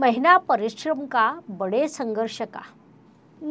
महीना परिश्रम का बड़े संघर्ष का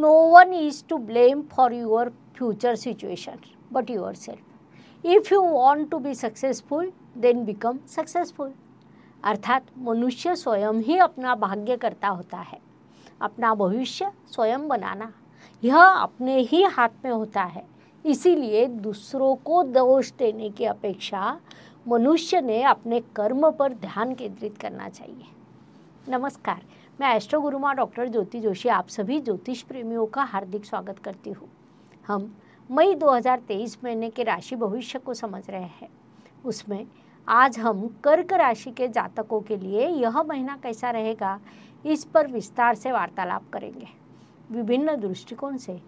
no one is to blame for your future situation but yourself if you want to be successful then become successful अर्थात मनुष्य स्वयं ही अपना भाग्य करता होता है अपना भविष्य स्वयं बनाना यह अपने ही हाथ में होता है इसीलिए दूसरों को दोष देने की अपेक्षा मनुष्य ने अपने कर्म पर ध्यान केंद्रित करना चाहिए नमस्कार मैं एस्ट्रो गुरुमा डॉक्टर ज्योति जोशी आप सभी ज्योतिष प्रेमियों का हार्दिक स्वागत करती हूँ हम मई 2023 महीने के राशि भविष्य को समझ रहे हैं उसमें आज हम कर्क राशि के जातकों के लिए यह महीना कैसा रहेगा इस पर विस्तार से वार्तालाप करेंगे विभिन्न दृष्टिकोण से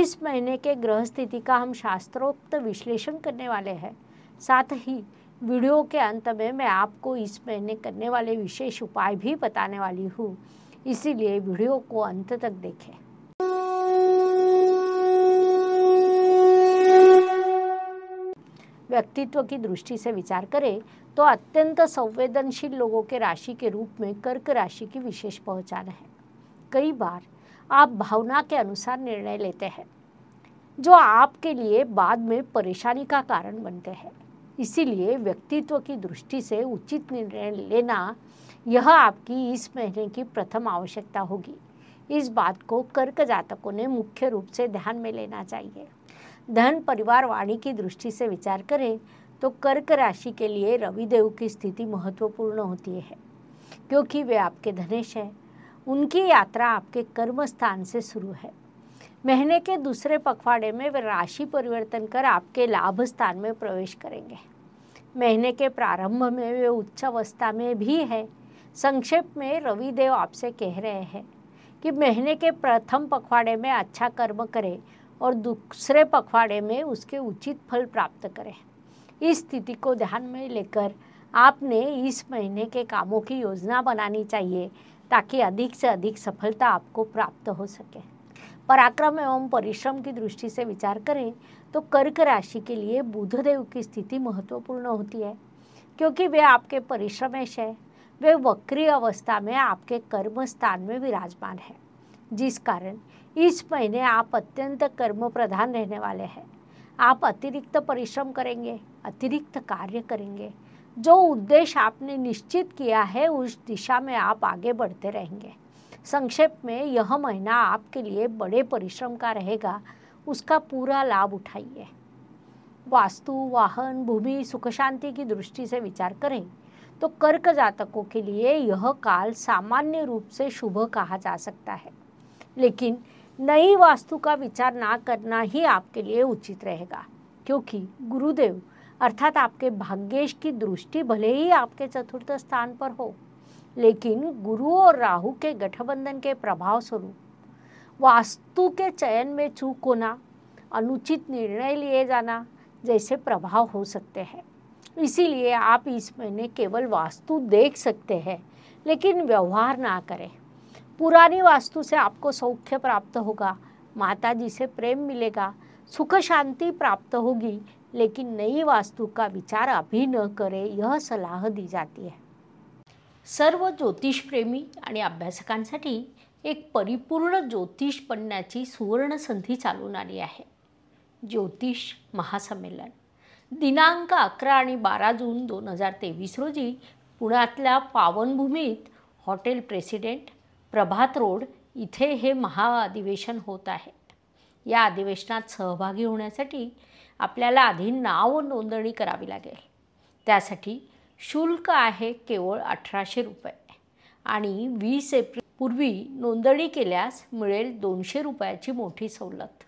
इस महीने के ग्रह स्थिति का हम शास्त्रोक्त विश्लेषण करने वाले हैं साथ ही वीडियो के अंत में मैं आपको इस महीने करने वाले विशेष उपाय भी बताने वाली हूँ इसीलिए वीडियो को अंत तक देखें व्यक्तित्व की दृष्टि से विचार करें तो अत्यंत संवेदनशील लोगों के राशि के रूप में कर्क राशि की विशेष पहचान है कई बार आप भावना के अनुसार निर्णय लेते हैं जो आपके लिए बाद में परेशानी का कारण बनते हैं इसीलिए व्यक्तित्व की दृष्टि से उचित निर्णय लेना यह आपकी इस महीने की प्रथम आवश्यकता होगी इस बात को कर्क जातकों ने मुख्य रूप से ध्यान में लेना चाहिए धन परिवार वाणी की दृष्टि से विचार करें तो कर्क राशि के लिए रविदेव की स्थिति महत्वपूर्ण होती है क्योंकि वे आपके धनेश हैं उनकी यात्रा आपके कर्म स्थान से शुरू है महीने के दूसरे पखवाड़े में वे राशि परिवर्तन कर आपके लाभ स्थान में प्रवेश करेंगे महीने के प्रारंभ में वे उच्च अवस्था में भी है संक्षेप में रविदेव आपसे कह रहे हैं कि महीने के प्रथम पखवाड़े में अच्छा कर्म करें और दूसरे पखवाड़े में उसके उचित फल प्राप्त करें इस स्थिति को ध्यान में लेकर आपने इस महीने के कामों की योजना बनानी चाहिए ताकि अधिक से अधिक सफलता आपको प्राप्त हो सके पराक्रम एवं परिश्रम की दृष्टि से विचार करें तो कर्क राशि के लिए बुधदेव की स्थिति महत्वपूर्ण होती है क्योंकि वे आपके परिश्रमेश है वे वक्री अवस्था में आपके कर्म स्थान में विराजमान है जिस कारण इस महीने आप अत्यंत कर्म प्रधान रहने वाले हैं आप अतिरिक्त परिश्रम करेंगे अतिरिक्त कार्य करेंगे जो उद्देश्य आपने निश्चित किया है उस दिशा में आप आगे बढ़ते रहेंगे संक्षेप में यह महीना आपके लिए बड़े परिश्रम का रहेगा उसका पूरा लाभ उठाइए वास्तु वाहन भूमि सुख शांति की दृष्टि से विचार करें तो कर्क जातकों के लिए यह काल सामान्य रूप से शुभ कहा जा सकता है लेकिन नई वास्तु का विचार ना करना ही आपके लिए उचित रहेगा क्योंकि गुरुदेव अर्थात आपके भाग्येश की दृष्टि भले ही आपके चतुर्थ स्थान पर हो लेकिन गुरु और राहु के गठबंधन के प्रभाव स्वरूप वास्तु के चयन में चूक होना अनुचित निर्णय लिए जाना जैसे प्रभाव हो सकते हैं इसीलिए आप इस महीने केवल वास्तु देख सकते हैं लेकिन व्यवहार ना करें पुरानी वास्तु से आपको सौख्य प्राप्त होगा माता जी से प्रेम मिलेगा सुख शांति प्राप्त होगी लेकिन नई वास्तु का विचार अभी न करें यह सलाह दी जाती है सर्व ज्योतिषप्रेमी आणि अभ्यासकांसाठी एक परिपूर्ण ज्योतिष सुवर्ण संधी चालून आली आहे ज्योतिष महासंमेलन दिनांक अकरा आणि बारा जून दोन हजार तेवीस रोजी पुण्यातल्या पावनभूमीत हॉटेल प्रेसिडेंट प्रभात रोड इथे हे महाअधिवेशन होत आहे या अधिवेशनात सहभागी होण्यासाठी आपल्याला आधी नाव नोंदणी करावी लागेल त्यासाठी शुल्क आहे केवळ अठराशे रुपये आणि वीस एप्रिल पूर्वी नोंदणी केल्यास मिळेल दोनशे रुपयाची मोठी सवलत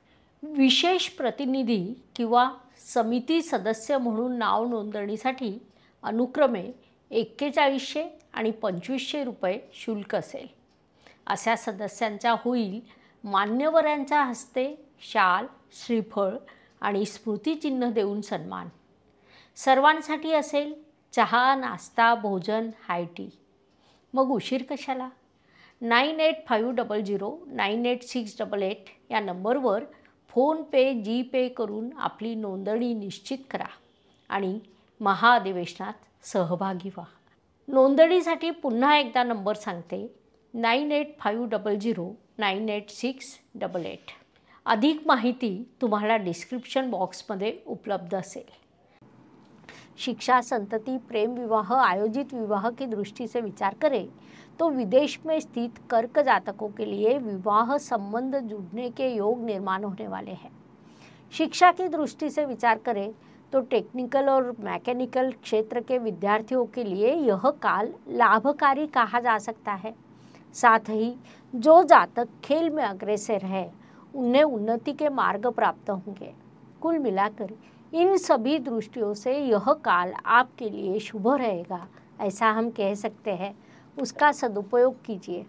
विशेष प्रतिनिधी किंवा समिती सदस्य म्हणून नाव नोंदणीसाठी अनुक्रमे एक्केचाळीसशे आणि पंचवीसशे रुपये शुल्क असेल अशा सदस्यांचा होईल मान्यवरांच्या हस्ते शाल श्रीफळ आणि स्मृतिचिन्ह देऊन सन्मान सर्वांसाठी असेल चहा नाश्ता भोजन हाय टी मग उशीर कशाला nine eight five double zero nine eight six double eight या नंबरवर फोनपे पे करून आपली नोंदणी निश्चित करा आणि महाअधिवेशनात सहभागी व्हा नोंदणीसाठी पुन्हा एकदा नंबर सांगते nine eight five double zero nine eight six double eight अधिक माहिती तुम्हाला डिस्क्रिप्शन बॉक्समध्ये उपलब्ध असेल शिक्षा संतति प्रेम विवाह आयोजित विवाह की दृष्टि से विचार करें तो विदेश में स्थित कर्क जातकों के लिए विवाह संबंध जुड़ने के योग निर्माण होने वाले हैं शिक्षा की दृष्टि से विचार करें तो टेक्निकल और मैकेनिकल क्षेत्र के विद्यार्थियों के लिए यह काल लाभकारी कहा जा सकता है साथ ही जो जातक खेल में अग्रसर है उन्हें उन्नति के मार्ग प्राप्त होंगे कुल मिलाकर इन सभी दृष्टियों से यह काल आपके लिए शुभ रहेगा ऐसा हम कह सकते हैं उसका सदुपयोग कीजिए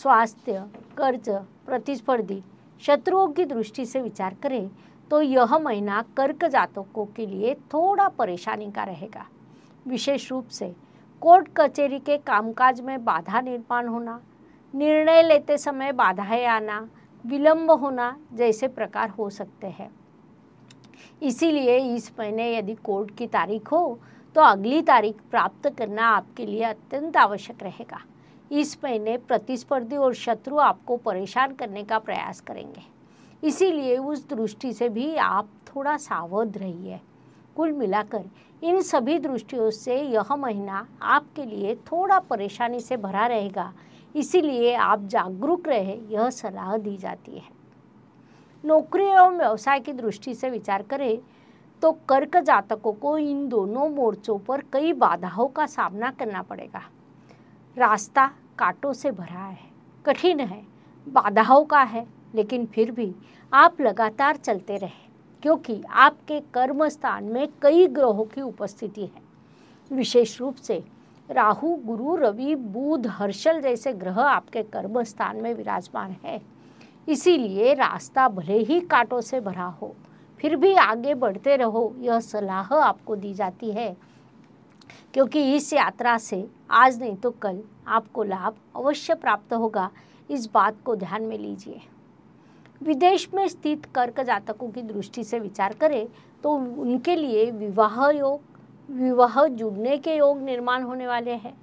स्वास्थ्य कर्ज प्रतिस्पर्धी शत्रुओं की दृष्टि से विचार करें तो यह महीना कर्क जातकों के लिए थोड़ा परेशानी का रहेगा विशेष रूप से कोर्ट कचहरी के कामकाज में बाधा निर्माण होना निर्णय लेते समय बाधाएं आना विलंब होना जैसे प्रकार हो सकते हैं इसीलिए इस महीने यदि कोर्ट की तारीख हो तो अगली तारीख प्राप्त करना आपके लिए अत्यंत आवश्यक रहेगा इस महीने प्रतिस्पर्धी और शत्रु आपको परेशान करने का प्रयास करेंगे इसीलिए उस दृष्टि से भी आप थोड़ा सावध रहिए कुल मिलाकर इन सभी दृष्टियों से यह महीना आपके लिए थोड़ा परेशानी से भरा रहेगा इसीलिए आप जागरूक रहे यह सलाह दी जाती है नौकरी एवं व्यवसाय की दृष्टि से विचार करें तो कर्क जातकों को इन दोनों मोर्चों पर कई बाधाओं का सामना करना पड़ेगा रास्ता कांटों से भरा है कठिन है बाधाओं का है लेकिन फिर भी आप लगातार चलते रहे क्योंकि आपके कर्म स्थान में कई ग्रहों की उपस्थिति है विशेष रूप से राहु गुरु रवि बुध हर्षल जैसे ग्रह आपके कर्म स्थान में विराजमान है इसीलिए रास्ता भले ही कांटों से भरा हो फिर भी आगे बढ़ते रहो यह सलाह आपको दी जाती है क्योंकि इस यात्रा से आज नहीं तो कल आपको लाभ अवश्य प्राप्त होगा इस बात को ध्यान में लीजिए विदेश में स्थित कर्क जातकों की दृष्टि से विचार करें तो उनके लिए विवाह योग विवाह जुड़ने के योग निर्माण होने वाले हैं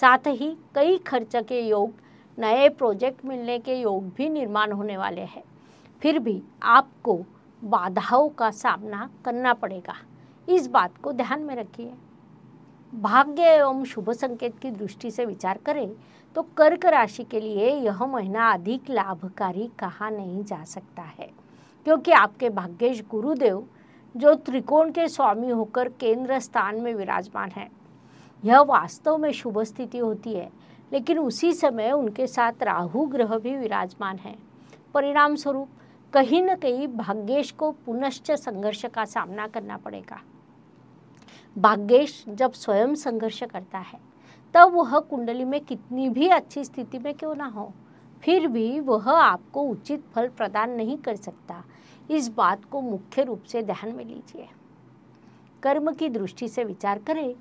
साथ ही कई खर्च के योग नए प्रोजेक्ट मिलने के योग भी निर्माण होने वाले हैं फिर भी आपको बाधाओं का सामना करना पड़ेगा इस बात को ध्यान में रखिए भाग्य एवं शुभ संकेत की दृष्टि से विचार करें तो कर्क राशि के लिए यह महीना अधिक लाभकारी कहा नहीं जा सकता है क्योंकि आपके भाग्यश गुरुदेव जो त्रिकोण के स्वामी होकर केंद्र स्थान में विराजमान है यह वास्तव में शुभ स्थिति होती है लेकिन उसी समय उनके साथ राहु ग्रह भी विराजमान है परिणाम स्वरूप कहीं न कहीं भाग्येश को पुनश्च संघर्ष का सामना करना पड़ेगा भाग्येश जब स्वयं संघर्ष करता है तब वह कुंडली में कितनी भी अच्छी स्थिति में क्यों ना हो फिर भी वह आपको उचित फल प्रदान नहीं कर सकता इस बात को मुख्य रूप से ध्यान में लीजिए कर्म की दृष्टि से विचार करें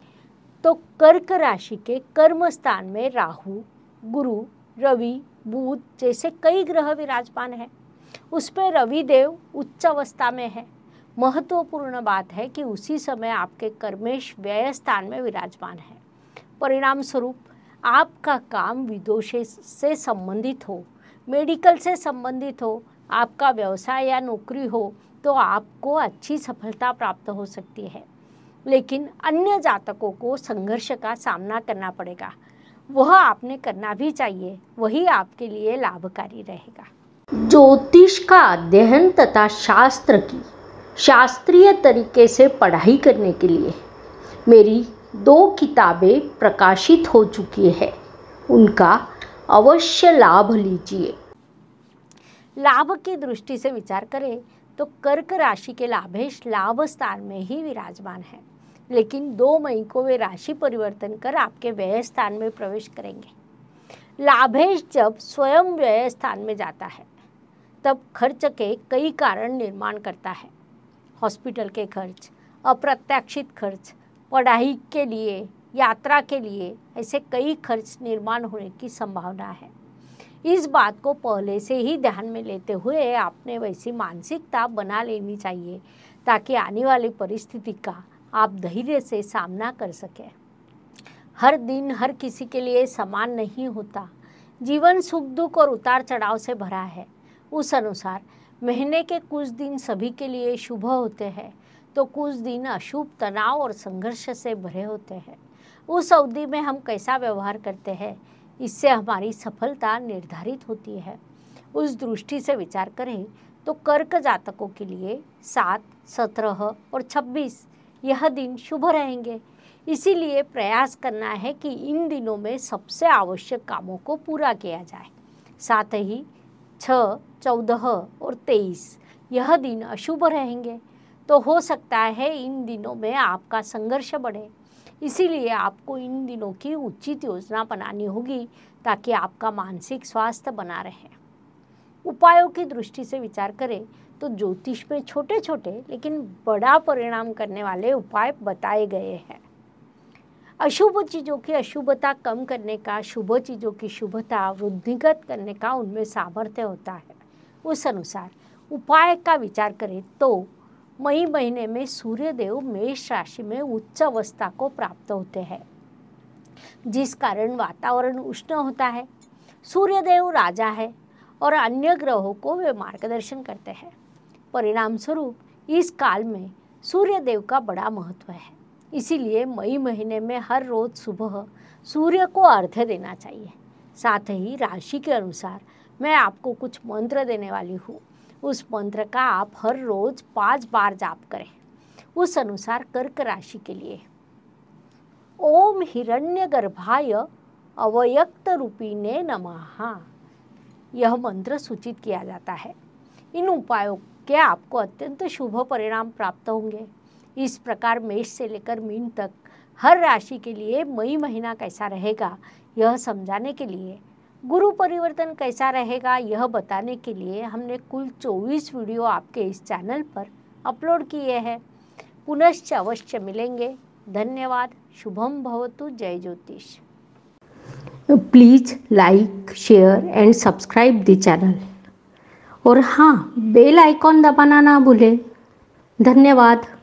तो कर्क राशि के कर्म स्थान में राहु गुरु रवि बुध जैसे कई ग्रह विराजमान हैं उसमें रवि देव उच्च अवस्था में है महत्वपूर्ण बात है कि उसी समय आपके कर्मेश व्यय स्थान में विराजमान है परिणाम स्वरूप आपका काम विदोषे से संबंधित हो मेडिकल से संबंधित हो आपका व्यवसाय या नौकरी हो तो आपको अच्छी सफलता प्राप्त हो सकती है लेकिन अन्य जातकों को संघर्ष का सामना करना पड़ेगा वह आपने करना भी चाहिए वही आपके लिए लाभकारी रहेगा ज्योतिष का अध्ययन तथा शास्त्र की शास्त्रीय तरीके से पढ़ाई करने के लिए मेरी दो किताबें प्रकाशित हो चुकी है उनका अवश्य लाभ लीजिए लाभ की दृष्टि से विचार करें तो कर्क राशि के लाभेश लाभ स्थान में ही विराजमान है लेकिन दो मई को वे राशि परिवर्तन कर आपके व्यय स्थान में प्रवेश करेंगे लाभेश जब स्वयं व्यय स्थान में जाता है तब खर्च के कई कारण निर्माण करता है हॉस्पिटल के खर्च अप्रत्याशित खर्च पढ़ाई के लिए यात्रा के लिए ऐसे कई खर्च निर्माण होने की संभावना है इस बात को पहले से ही ध्यान में लेते हुए आपने वैसी मानसिकता बना लेनी चाहिए ताकि आने वाली परिस्थिति का आप धैर्य से सामना कर सकें हर दिन हर किसी के लिए समान नहीं होता जीवन सुख दुख और उतार चढ़ाव से भरा है उस अनुसार महीने के कुछ दिन सभी के लिए शुभ होते हैं तो कुछ दिन अशुभ तनाव और संघर्ष से भरे होते हैं उस अवधि में हम कैसा व्यवहार करते हैं इससे हमारी सफलता निर्धारित होती है उस दृष्टि से विचार करें तो कर्क जातकों के लिए सात सत्रह और छब्बीस यह दिन शुभ रहेंगे इसीलिए प्रयास करना है कि इन दिनों में सबसे आवश्यक कामों को पूरा किया जाए साथ ही छ चौदह और तेईस यह दिन अशुभ रहेंगे तो हो सकता है इन दिनों में आपका संघर्ष बढ़े इसीलिए आपको इन दिनों की उचित योजना बनानी होगी ताकि आपका मानसिक स्वास्थ्य बना रहे उपायों की दृष्टि से विचार करें तो ज्योतिष में छोटे छोटे लेकिन बड़ा परिणाम करने वाले उपाय बताए गए हैं अशुभ चीज़ों की अशुभता कम करने का शुभ चीज़ों की शुभता वृद्धिगत करने का उनमें सामर्थ्य होता है उस अनुसार उपाय का विचार करें तो मई महीने में सूर्यदेव मेष राशि में उच्च अवस्था को प्राप्त होते हैं जिस कारण वातावरण उष्ण होता है सूर्यदेव राजा है और अन्य ग्रहों को वे मार्गदर्शन करते हैं परिणाम स्वरूप इस काल में सूर्य देव का बड़ा महत्व है इसीलिए मई महीने में हर रोज सुबह सूर्य को अर्घ्य देना चाहिए साथ ही राशि के अनुसार मैं आपको कुछ मंत्र देने वाली हूँ उस मंत्र का आप हर रोज पांच बार जाप करें उस अनुसार कर्क राशि के लिए ओम हिरण्य गर्भाय अवयक्त रूपिणे नमः यह मंत्र सूचित किया जाता है इन उपायों के आपको अत्यंत शुभ परिणाम प्राप्त होंगे इस प्रकार मेष से लेकर मीन तक हर राशि के लिए मई महीना कैसा रहेगा यह समझाने के लिए गुरु परिवर्तन कैसा रहेगा यह बताने के लिए हमने कुल 24 वीडियो आपके इस चैनल पर अपलोड किए हैं पुनश्च अवश्य मिलेंगे धन्यवाद शुभम भवतु जय ज्योतिष please like share and subscribe the channel और हाँ बेल आइकॉन दबाना ना भूले धन्यवाद